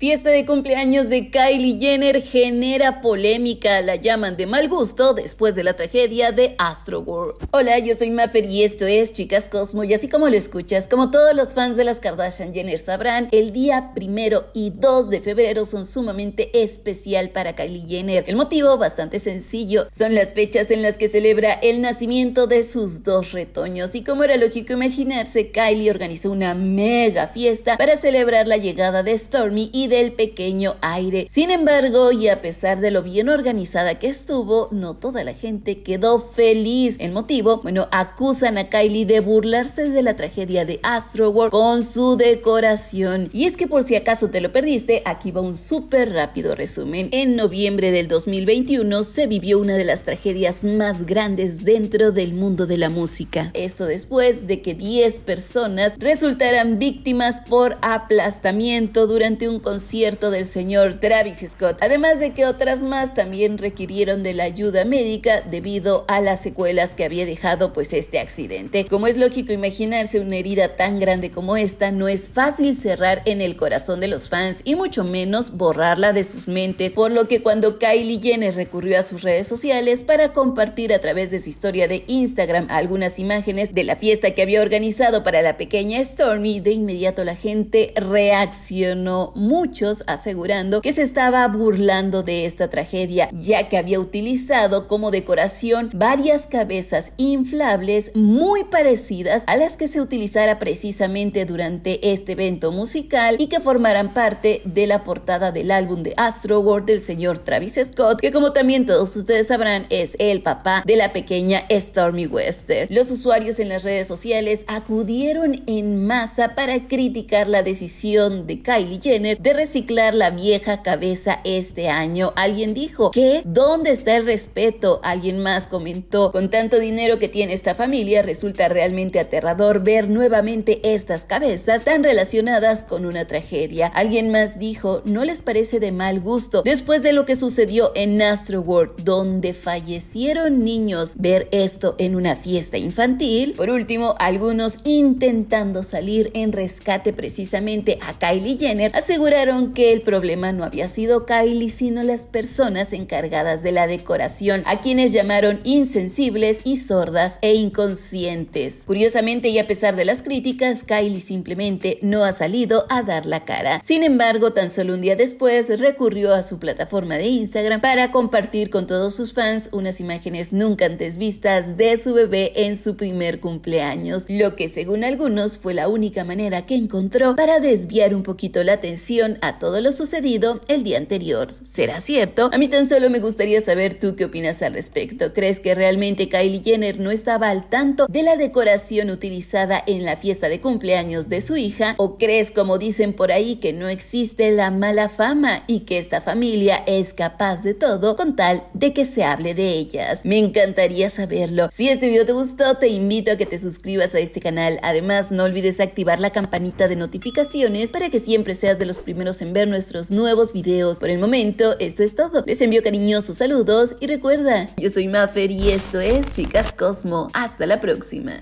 Fiesta de cumpleaños de Kylie Jenner genera polémica, la llaman de mal gusto después de la tragedia de Astroworld. Hola, yo soy Maffer y esto es Chicas Cosmo y así como lo escuchas, como todos los fans de las Kardashian Jenner sabrán, el día primero y 2 de febrero son sumamente especial para Kylie Jenner. El motivo, bastante sencillo, son las fechas en las que celebra el nacimiento de sus dos retoños y como era lógico imaginarse, Kylie organizó una mega fiesta para celebrar la llegada de Stormy y del pequeño aire. Sin embargo, y a pesar de lo bien organizada que estuvo, no toda la gente quedó feliz. El motivo, bueno, acusan a Kylie de burlarse de la tragedia de Astroworld con su decoración. Y es que por si acaso te lo perdiste, aquí va un súper rápido resumen. En noviembre del 2021 se vivió una de las tragedias más grandes dentro del mundo de la música. Esto después de que 10 personas resultaran víctimas por aplastamiento durante un cierto del señor Travis Scott, además de que otras más también requirieron de la ayuda médica debido a las secuelas que había dejado pues este accidente. Como es lógico imaginarse, una herida tan grande como esta no es fácil cerrar en el corazón de los fans y mucho menos borrarla de sus mentes, por lo que cuando Kylie Jenner recurrió a sus redes sociales para compartir a través de su historia de Instagram algunas imágenes de la fiesta que había organizado para la pequeña Stormy, de inmediato la gente reaccionó mucho muchos asegurando que se estaba burlando de esta tragedia, ya que había utilizado como decoración varias cabezas inflables muy parecidas a las que se utilizara precisamente durante este evento musical y que formarán parte de la portada del álbum de Astro World del señor Travis Scott, que como también todos ustedes sabrán es el papá de la pequeña Stormy Webster. Los usuarios en las redes sociales acudieron en masa para criticar la decisión de Kylie Jenner de reciclar la vieja cabeza este año. Alguien dijo, que ¿Dónde está el respeto? Alguien más comentó, con tanto dinero que tiene esta familia, resulta realmente aterrador ver nuevamente estas cabezas tan relacionadas con una tragedia. Alguien más dijo, ¿no les parece de mal gusto después de lo que sucedió en Astro World, donde fallecieron niños, ver esto en una fiesta infantil? Por último, algunos intentando salir en rescate precisamente a Kylie Jenner aseguraron que el problema no había sido Kylie, sino las personas encargadas de la decoración, a quienes llamaron insensibles y sordas e inconscientes. Curiosamente y a pesar de las críticas, Kylie simplemente no ha salido a dar la cara. Sin embargo, tan solo un día después recurrió a su plataforma de Instagram para compartir con todos sus fans unas imágenes nunca antes vistas de su bebé en su primer cumpleaños, lo que según algunos fue la única manera que encontró para desviar un poquito la atención a todo lo sucedido el día anterior. ¿Será cierto? A mí tan solo me gustaría saber tú qué opinas al respecto. ¿Crees que realmente Kylie Jenner no estaba al tanto de la decoración utilizada en la fiesta de cumpleaños de su hija? ¿O crees, como dicen por ahí, que no existe la mala fama y que esta familia es capaz de todo con tal de que se hable de ellas? Me encantaría saberlo. Si este video te gustó, te invito a que te suscribas a este canal. Además, no olvides activar la campanita de notificaciones para que siempre seas de los primeros menos en ver nuestros nuevos videos. Por el momento, esto es todo. Les envío cariñosos saludos y recuerda, yo soy Maffer y esto es Chicas Cosmo. Hasta la próxima.